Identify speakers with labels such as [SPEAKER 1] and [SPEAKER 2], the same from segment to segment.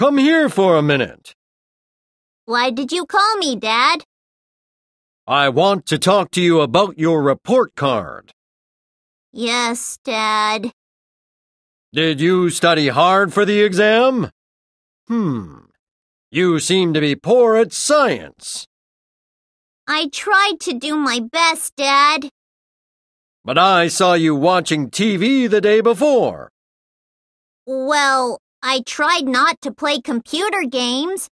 [SPEAKER 1] Come here for a minute.
[SPEAKER 2] Why did you call me, Dad?
[SPEAKER 1] I want to talk
[SPEAKER 3] to you about your report card.
[SPEAKER 2] Yes, Dad.
[SPEAKER 3] Did you study hard for the exam? Hmm. You seem to be poor at science.
[SPEAKER 2] I tried to do my best, Dad.
[SPEAKER 3] But I saw you watching TV the day before.
[SPEAKER 2] Well, I tried not to play computer games,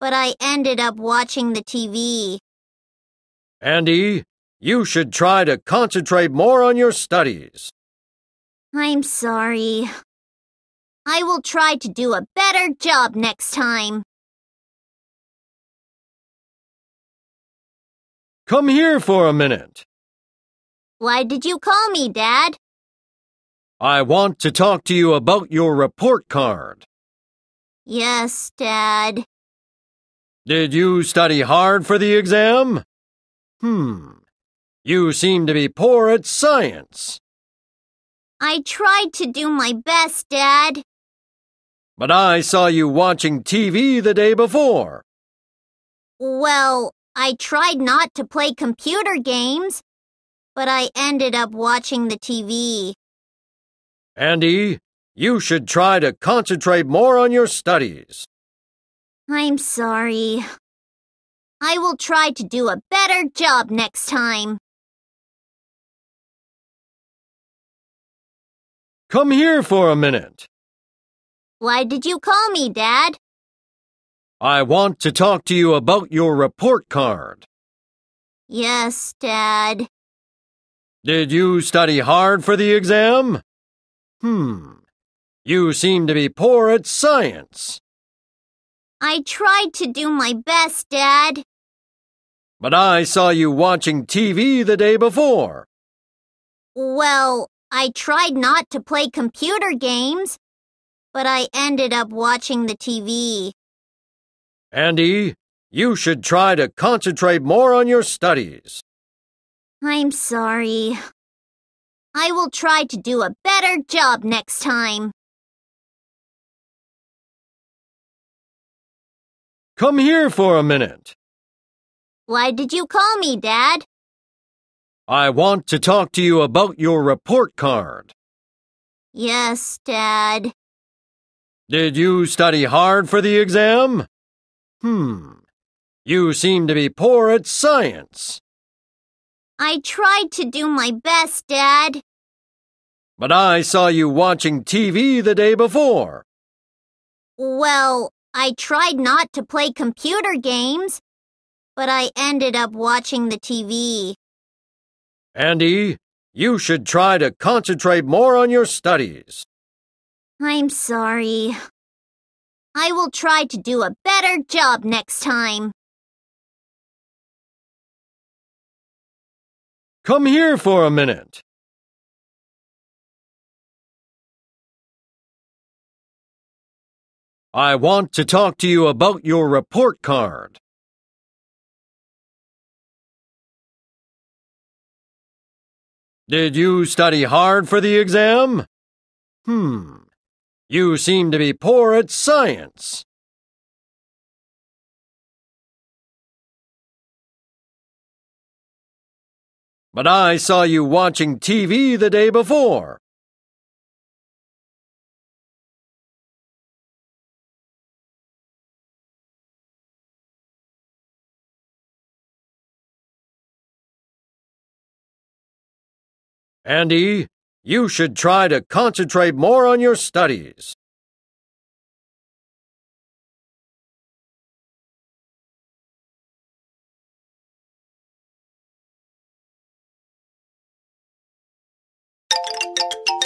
[SPEAKER 2] but I ended up watching the TV.
[SPEAKER 3] Andy, you should try to concentrate more on your studies.
[SPEAKER 2] I'm sorry. I will try to do a better job next time.
[SPEAKER 1] Come here for a minute.
[SPEAKER 2] Why did you call me, Dad?
[SPEAKER 1] I want
[SPEAKER 3] to talk to you about your report card.
[SPEAKER 2] Yes, Dad.
[SPEAKER 3] Did you study hard for the exam? Hmm. You seem to be poor at science.
[SPEAKER 2] I tried to do my best, Dad.
[SPEAKER 3] But I saw you watching TV the day before.
[SPEAKER 2] Well, I tried not to play computer games, but I ended up watching the TV.
[SPEAKER 3] Andy, you should try to concentrate more on your studies.
[SPEAKER 2] I'm sorry. I will try to do a better job next
[SPEAKER 1] time. Come here for a minute.
[SPEAKER 2] Why did you call me, Dad?
[SPEAKER 3] I want to talk to you about your report card.
[SPEAKER 2] Yes, Dad.
[SPEAKER 3] Did you study hard for the exam? Hmm. You seem to be poor at science.
[SPEAKER 2] I tried to do my best, Dad.
[SPEAKER 3] But I saw you watching TV the day before.
[SPEAKER 2] Well, I tried not to play computer games, but I ended up watching the TV.
[SPEAKER 3] Andy, you should try to concentrate more on your studies.
[SPEAKER 2] I'm sorry. I will try to do a better job
[SPEAKER 1] next time. Come here for a minute.
[SPEAKER 2] Why did you call me, Dad?
[SPEAKER 3] I want to talk to you about your report card.
[SPEAKER 2] Yes, Dad.
[SPEAKER 3] Did you study hard for the exam? Hmm. You seem to be poor at science.
[SPEAKER 2] I tried to do my best, Dad.
[SPEAKER 3] But I saw you watching TV the day before.
[SPEAKER 2] Well, I tried not to play computer games, but I ended up watching the TV.
[SPEAKER 3] Andy, you should try to concentrate more on your studies.
[SPEAKER 2] I'm sorry. I will try to do a better
[SPEAKER 1] job next time. Come here for a minute. I want to talk to you about your report card. Did you study hard for the exam? Hmm. You seem to be poor at science. But I saw you watching TV the day before. Andy, you should try to concentrate more on your studies. Thank you.